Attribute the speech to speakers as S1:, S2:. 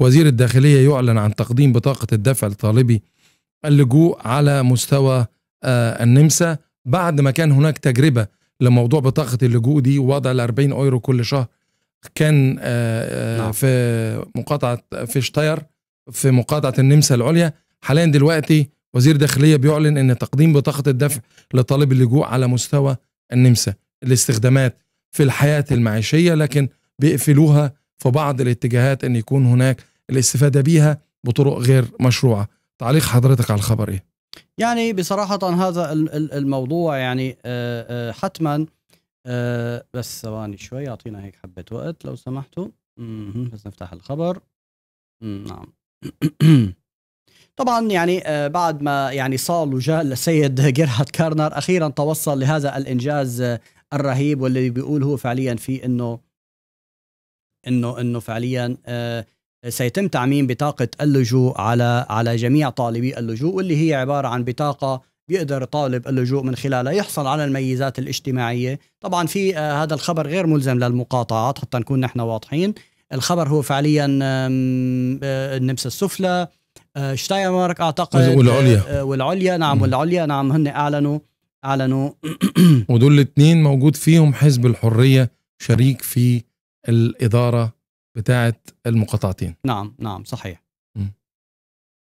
S1: وزير الداخلية يعلن عن تقديم بطاقة الدفع لطالبي اللجوء على مستوى آه، النمسا بعد ما كان هناك تجربة لموضوع بطاقة اللجوء دي ووضع ال 40 أيرو كل شهر كان آه، آه، نعم. في مقاطعة في شتاير في مقاطعة النمسا العليا حاليا دلوقتي وزير داخلية بيعلن أن تقديم بطاقة الدفع لطالب اللجوء على مستوى النمسا الاستخدامات في الحياة المعيشية لكن بيقفلوها في بعض الاتجاهات ان يكون هناك الاستفاده بيها بطرق غير مشروعه تعليق حضرتك على الخبر ايه
S2: يعني بصراحه هذا الموضوع يعني آه، آه، حتما آه، بس ثواني شوي اعطينا هيك حبه وقت لو سمحتوا بس نفتح الخبر نعم طبعا يعني بعد ما يعني صال وجاء السيد جيرهارد كارنر اخيرا توصل لهذا الانجاز الرهيب والذي بيقول هو فعليا فيه انه انه انه فعليا آه، سيتم تعميم بطاقه اللجوء على على جميع طالبي اللجوء واللي هي عباره عن بطاقه بيقدر طالب اللجوء من خلالها يحصل على الميزات الاجتماعيه، طبعا في آه، هذا الخبر غير ملزم للمقاطعات حتى نكون نحن واضحين، الخبر هو فعليا آه، النمسا السفلى شتاينمارك اعتقد والعليا والعليا نعم م. والعليا نعم هن اعلنوا اعلنوا
S1: ودول الاثنين موجود فيهم حزب الحريه شريك في الاداره بتاعه المقاطعتين
S2: نعم نعم صحيح